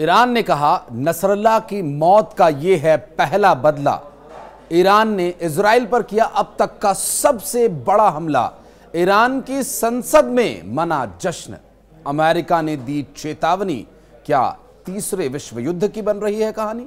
Iran ने कहा नसरल्ला की मौत का यह है पहला बदला ईरान ने इसराइल पर किया अब तक का सबसे बड़ा हमला ईरान की संसद में मना जश्न अमेरिका ने दी चेतावनी क्या तीसरे विश्व युद्ध की बन रही है कहानी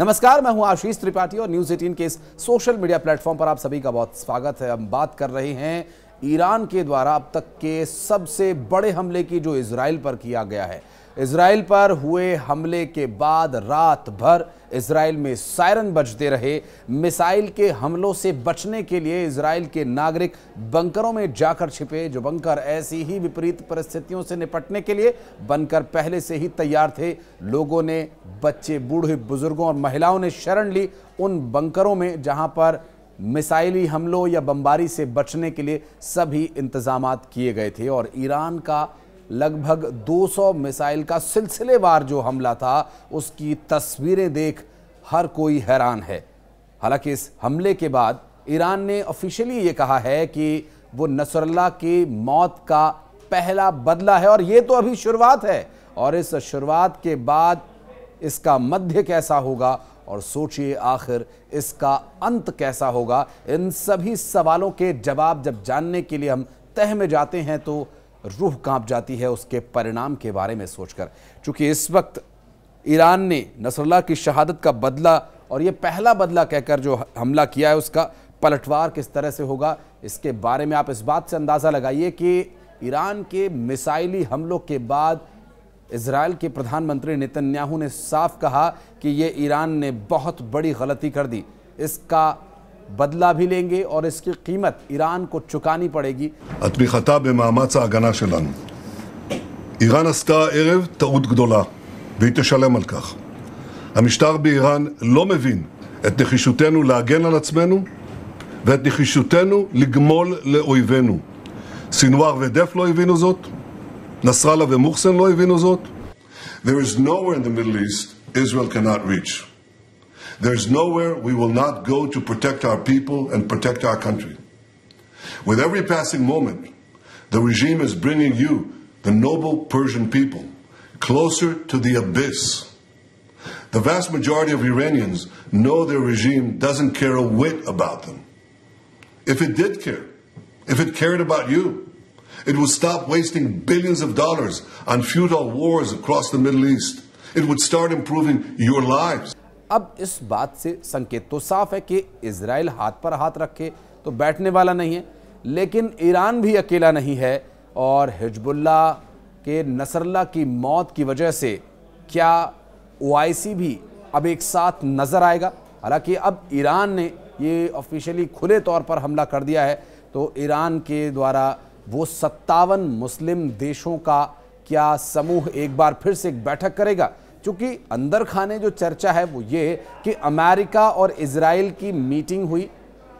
नमस्कार मैं हूं आशीष त्रिपाठी और न्यूज एटीन के इस सोशल मीडिया प्लेटफॉर्म पर आप सभी का बहुत स्वागत है हम बात कर रहे हैं ईरान के द्वारा अब तक के सबसे बड़े हमले की जो इसराइल पर किया गया है इसराइल पर हुए हमले के बाद रात भर इसराइल में सायरन बजते रहे मिसाइल के हमलों से बचने के लिए इसराइल के नागरिक बंकरों में जाकर छिपे जो बंकर ऐसी ही विपरीत परिस्थितियों से निपटने के लिए बनकर पहले से ही तैयार थे लोगों ने बच्चे बूढ़े बुजुर्गों और महिलाओं ने शरण ली उन बंकरों में जहां पर मिसाइली हमलों या बमबारी से बचने के लिए सभी इंतजाम किए गए थे और ईरान का लगभग 200 मिसाइल का सिलसिलेवार जो हमला था उसकी तस्वीरें देख हर कोई हैरान है हालांकि इस हमले के बाद ईरान ने ऑफिशियली ये कहा है कि वो नसरल्ला की मौत का पहला बदला है और ये तो अभी शुरुआत है और इस शुरुआत के बाद इसका मध्य कैसा होगा और सोचिए आखिर इसका अंत कैसा होगा इन सभी सवालों के जवाब जब जानने के लिए हम तह में जाते हैं तो रूह कांप जाती है उसके परिणाम के बारे में सोचकर चूंकि इस वक्त ईरान ने नसरल्ला की शहादत का बदला और ये पहला बदला कहकर जो हमला किया है उसका पलटवार किस तरह से होगा इसके बारे में आप इस बात से अंदाज़ा लगाइए कि ईरान के मिसाइली हमलों के बाद इसराइल के प्रधानमंत्री नितन्याहू ने साफ कहा कि ये ईरान ने बहुत बड़ी गलती कर दी इसका बदला भी लेंगे और इसकी कीमत ईरान को चुकानी पड़ेगी התמיכתה במאמץ ההגנה שלנו. איראן עשתה הערב טעות גדולה, והיא תשלם על כך. המשטר באיראן לא מבין את נחישותנו להגן על עצמנו ואת נחישותנו לגמול לאויבינו. סינואר ודף לא הבינו זאת, ומוחסן לא הבינו זאת. There is nowhere in the Middle East Israel cannot reach. There is nowhere we will not go to protect our people and protect our country. With every passing moment, the regime is bringing you, the noble Persian people, closer to the abyss. The vast majority of Iranians know their regime doesn't care a whit about them. If it did care, if it cared about you, It would stop wasting billions of dollars on futile wars across the Middle East. It would start improving your lives. अब इस बात से संकेत तो साफ है कि Israel हाथ पर हाथ रखे तो बैठने वाला नहीं है लेकिन ईरान भी अकेला नहीं है और हिजबुल्ला के नसरल्ला की मौत की वजह से क्या ओआईसी भी अब एक साथ नज़र आएगा हालांकि अब ईरान ने ये ऑफिशियली खुले तौर पर हमला कर दिया है तो ईरान के द्वारा वो सत्तावन मुस्लिम देशों का क्या समूह एक बार फिर से एक बैठक करेगा चूंकि अंदर खाने जो चर्चा है वो ये कि अमेरिका और इसराइल की मीटिंग हुई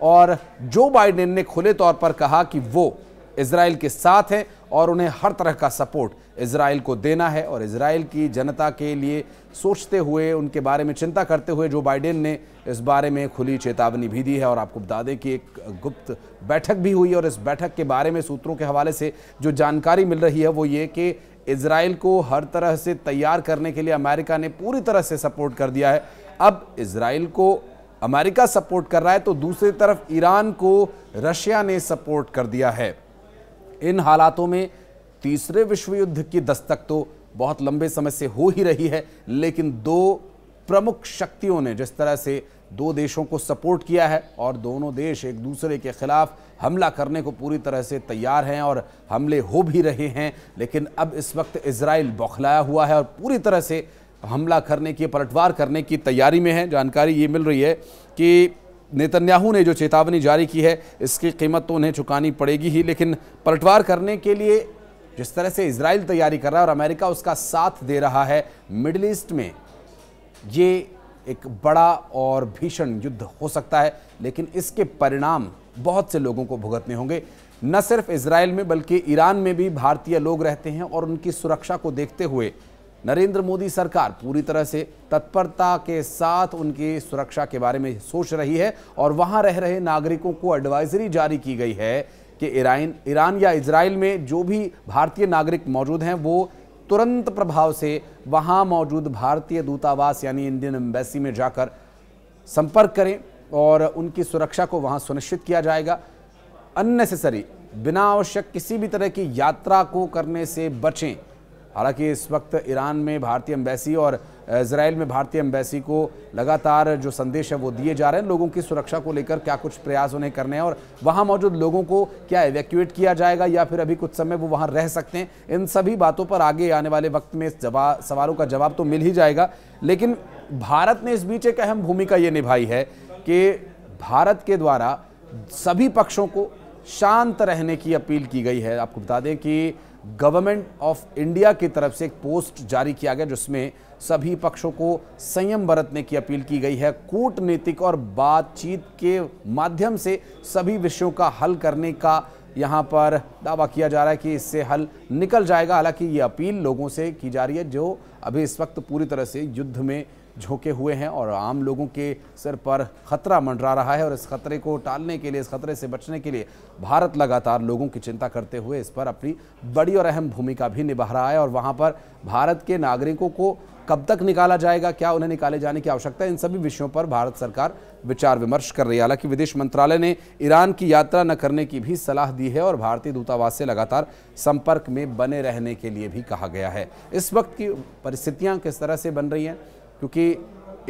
और जो बाइडेन ने खुले तौर पर कहा कि वो इसराइल के साथ हैं और उन्हें हर तरह का सपोर्ट इसराइल को देना है और इसराइल की जनता के लिए सोचते हुए उनके बारे में चिंता करते हुए जो बाइडेन ने इस बारे में खुली चेतावनी भी दी है और आपको बता दें कि एक गुप्त बैठक भी हुई और इस बैठक के बारे में सूत्रों के हवाले से जो जानकारी मिल रही है वो ये कि इसराइल को हर तरह से तैयार करने के लिए अमेरिका ने पूरी तरह से सपोर्ट कर दिया है अब इसराइल को अमेरिका सपोर्ट कर रहा है तो दूसरी तरफ ईरान को रशिया ने सपोर्ट कर दिया है इन हालातों में तीसरे विश्व युद्ध की दस्तक तो बहुत लंबे समय से हो ही रही है लेकिन दो प्रमुख शक्तियों ने जिस तरह से दो देशों को सपोर्ट किया है और दोनों देश एक दूसरे के खिलाफ हमला करने को पूरी तरह से तैयार हैं और हमले हो भी रहे हैं लेकिन अब इस वक्त इसराइल बौखलाया हुआ है और पूरी तरह से हमला करने की पलटवार करने की तैयारी में है जानकारी ये मिल रही है कि नेतन्याहू ने जो चेतावनी जारी की है इसकी कीमत तो उन्हें चुकानी पड़ेगी ही लेकिन पलटवार करने के लिए जिस तरह से इसराइल तैयारी कर रहा है और अमेरिका उसका साथ दे रहा है मिडल ईस्ट में ये एक बड़ा और भीषण युद्ध हो सकता है लेकिन इसके परिणाम बहुत से लोगों को भुगतने होंगे न सिर्फ इसराइल में बल्कि ईरान में भी भारतीय लोग रहते हैं और उनकी सुरक्षा को देखते हुए नरेंद्र मोदी सरकार पूरी तरह से तत्परता के साथ उनकी सुरक्षा के बारे में सोच रही है और वहां रह रहे नागरिकों को एडवाइजरी जारी की गई है कि ईरान ईरान या इसराइल में जो भी भारतीय नागरिक मौजूद हैं वो तुरंत प्रभाव से वहाँ मौजूद भारतीय दूतावास यानी इंडियन एम्बेसी में जाकर संपर्क करें और उनकी सुरक्षा को वहाँ सुनिश्चित किया जाएगा अननेसेसरी बिना आवश्यक किसी भी तरह की यात्रा को करने से बचें हालांकि इस वक्त ईरान में भारतीय एम्बेसी और इसराइल में भारतीय एम्बेसी को लगातार जो संदेश है वो दिए जा रहे हैं लोगों की सुरक्षा को लेकर क्या कुछ प्रयास उन्हें करने हैं और वहाँ मौजूद लोगों को क्या एवेक्यूएट किया जाएगा या फिर अभी कुछ समय वो वहाँ रह सकते हैं इन सभी बातों पर आगे आने वाले वक्त में जवाब सवालों का जवाब तो मिल ही जाएगा लेकिन भारत ने इस बीच एक अहम भूमिका ये निभाई है कि भारत के द्वारा सभी पक्षों को शांत रहने की अपील की गई है आपको बता दें कि गवर्नमेंट ऑफ इंडिया की तरफ से एक पोस्ट जारी किया गया जिसमें सभी पक्षों को संयम बरतने की अपील की गई है कूटनीतिक और बातचीत के माध्यम से सभी विषयों का हल करने का यहाँ पर दावा किया जा रहा है कि इससे हल निकल जाएगा हालांकि ये अपील लोगों से की जा रही है जो अभी इस वक्त पूरी तरह से युद्ध में झोंके हुए हैं और आम लोगों के सिर पर खतरा मंडरा रहा है और इस खतरे को टालने के लिए इस खतरे से बचने के लिए भारत लगातार लोगों की चिंता करते हुए इस पर अपनी बड़ी और अहम भूमिका भी निभा रहा है और वहाँ पर भारत के नागरिकों को कब तक निकाला जाएगा क्या उन्हें निकाले जाने की आवश्यकता है इन सभी विषयों पर भारत सरकार विचार विमर्श कर रही है हालांकि विदेश मंत्रालय ने ईरान की यात्रा न करने की भी सलाह दी है और भारतीय दूतावास से लगातार संपर्क में बने रहने के लिए भी कहा गया है इस वक्त की परिस्थितियां किस तरह से बन रही हैं क्योंकि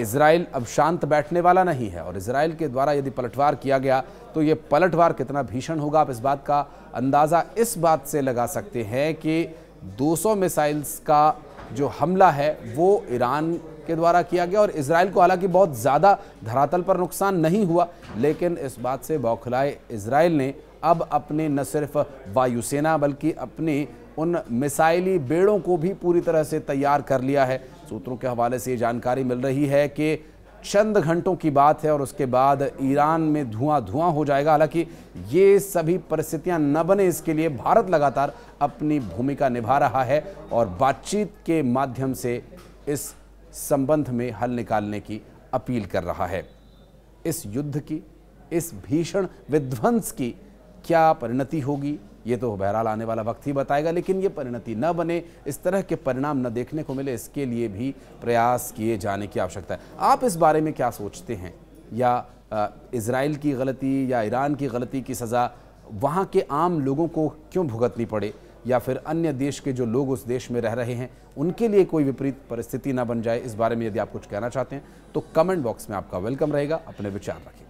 इसराइल अब शांत बैठने वाला नहीं है और इसराइल के द्वारा यदि पलटवार किया गया तो ये पलटवार कितना भीषण होगा आप इस बात का अंदाज़ा इस बात से लगा सकते हैं कि 200 मिसाइल्स का जो हमला है वो ईरान के द्वारा किया गया और इसराइल को हालांकि बहुत ज़्यादा धरातल पर नुकसान नहीं हुआ लेकिन इस बात से बौखलाए इसराइल ने अब अपने न सिर्फ वायुसेना बल्कि अपने उन मिसाइली बेड़ों को भी पूरी तरह से तैयार कर लिया है सूत्रों के हवाले से ये जानकारी मिल रही है कि चंद घंटों की बात है और उसके बाद ईरान में धुआं धुआं हो जाएगा हालांकि ये सभी परिस्थितियां न बने इसके लिए भारत लगातार अपनी भूमिका निभा रहा है और बातचीत के माध्यम से इस संबंध में हल निकालने की अपील कर रहा है इस युद्ध की इस भीषण विध्वंस की क्या परिणति होगी ये तो बहरहाल आने वाला वक्त ही बताएगा लेकिन ये परिणति न बने इस तरह के परिणाम न देखने को मिले इसके लिए भी प्रयास किए जाने की आवश्यकता है आप इस बारे में क्या सोचते हैं या इसराइल की गलती या ईरान की गलती की सज़ा वहाँ के आम लोगों को क्यों भुगतनी पड़े या फिर अन्य देश के जो लोग उस देश में रह रहे हैं उनके लिए कोई विपरीत परिस्थिति ना बन जाए इस बारे में यदि आप कुछ कहना चाहते हैं तो कमेंट बॉक्स में आपका वेलकम रहेगा अपने विचार रखें